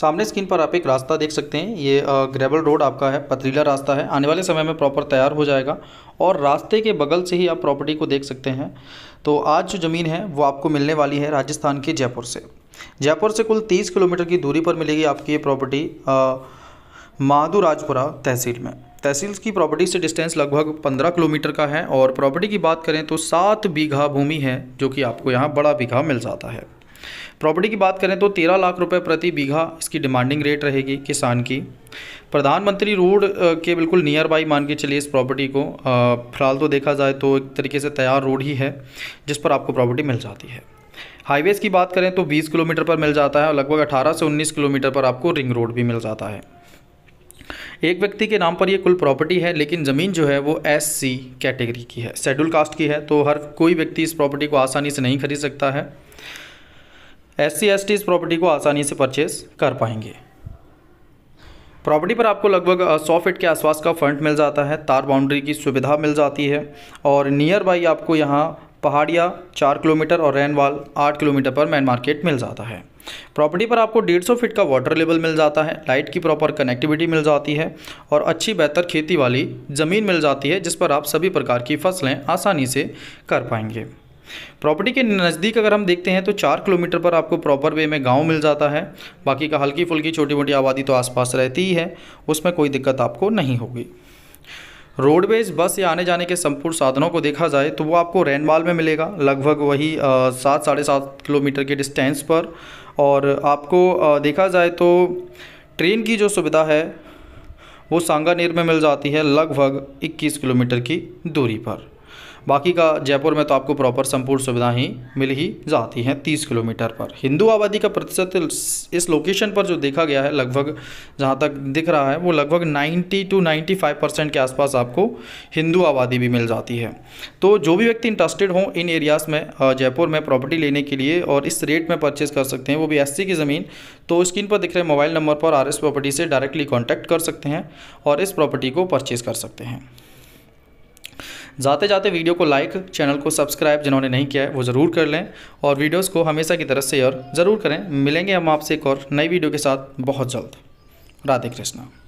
सामने स्क्रीन पर आप एक रास्ता देख सकते हैं ये ग्रेवल रोड आपका है पथरीला रास्ता है आने वाले समय में प्रॉपर तैयार हो जाएगा और रास्ते के बगल से ही आप प्रॉपर्टी को देख सकते हैं तो आज जो ज़मीन है वो आपको मिलने वाली है राजस्थान के जयपुर से जयपुर से कुल तीस किलोमीटर की दूरी पर मिलेगी आपकी ये प्रॉपर्टी माधुराजपुरा तहसील में तहसील की प्रॉपर्टी से डिस्टेंस लगभग 15 किलोमीटर का है और प्रॉपर्टी की बात करें तो सात बीघा भूमि है जो कि आपको यहाँ बड़ा बीघा मिल जाता है प्रॉपर्टी की बात करें तो तेरह लाख रुपये प्रति बीघा इसकी डिमांडिंग रेट रहेगी किसान की प्रधानमंत्री रोड के बिल्कुल नियर बाई मान के चलिए इस प्रॉपर्टी को फिलहाल तो देखा जाए तो एक तरीके से तैयार रोड ही है जिस पर आपको प्रॉपर्टी मिल जाती है हाईवेज़ की बात करें तो 20 किलोमीटर पर मिल जाता है और लगभग 18 से 19 किलोमीटर पर आपको रिंग रोड भी मिल जाता है एक व्यक्ति के नाम पर ये कुल प्रॉपर्टी है लेकिन ज़मीन जो है वो एस सी कैटेगरी की है शेड्यूल कास्ट की है तो हर कोई व्यक्ति इस प्रॉपर्टी को आसानी से नहीं खरीद सकता है एस सी एस टी इस प्रॉपर्टी को आसानी से परचेज कर पाएंगे प्रॉपर्टी पर आपको लगभग सौ फीट के आसपास का फ्रंट मिल जाता है तार बाउंड्री की सुविधा मिल जाती है और नियर बाई आपको यहाँ पहाड़िया चार किलोमीटर और रैनवाल आठ किलोमीटर पर मैन मार्केट मिल जाता है प्रॉपर्टी पर आपको डेढ़ सौ फिट का वाटर लेवल मिल जाता है लाइट की प्रॉपर कनेक्टिविटी मिल जाती है और अच्छी बेहतर खेती वाली ज़मीन मिल जाती है जिस पर आप सभी प्रकार की फसलें आसानी से कर पाएंगे प्रॉपर्टी के नज़दीक अगर हम देखते हैं तो चार किलोमीटर पर आपको प्रॉपर वे में गांव मिल जाता है बाकी का हल्की फुल्की छोटी मोटी आबादी तो आसपास रहती ही है उसमें कोई दिक्कत आपको नहीं होगी रोडवेज बस या आने जाने के संपूर्ण साधनों को देखा जाए तो वो आपको रैनबाल में मिलेगा लगभग वही सात साढ़े सात किलोमीटर के डिस्टेंस पर और आपको देखा जाए तो ट्रेन की जो सुविधा है वो सांगानेर में मिल जाती है लगभग 21 किलोमीटर की दूरी पर बाकी का जयपुर में तो आपको प्रॉपर संपूर्ण सुविधा ही मिल ही जाती हैं तीस किलोमीटर पर हिंदू आबादी का प्रतिशत इस लोकेशन पर जो देखा गया है लगभग जहाँ तक दिख रहा है वो लगभग ninety two ninety five percent के आसपास आपको हिंदू आबादी भी मिल जाती है तो जो भी व्यक्ति इंटरेस्टेड हों इन एरियाज़ में जयपुर में प्रॉपर्टी लेने के लिए और इस रेट में परचेज़ कर सकते हैं वो भी एस की ज़मीन तो स्क्रीन पर दिख रहे मोबाइल नंबर पर आर प्रॉपर्टी से डायरेक्टली कॉन्टैक्ट कर सकते हैं और इस प्रॉपर्टी को परचेज़ कर सकते हैं जाते जाते वीडियो को लाइक चैनल को सब्सक्राइब जिन्होंने नहीं किया है वो ज़रूर कर लें और वीडियोज़ को हमेशा की तरह शेयर ज़रूर करें मिलेंगे हम आपसे एक और नई वीडियो के साथ बहुत जल्द राधे कृष्णा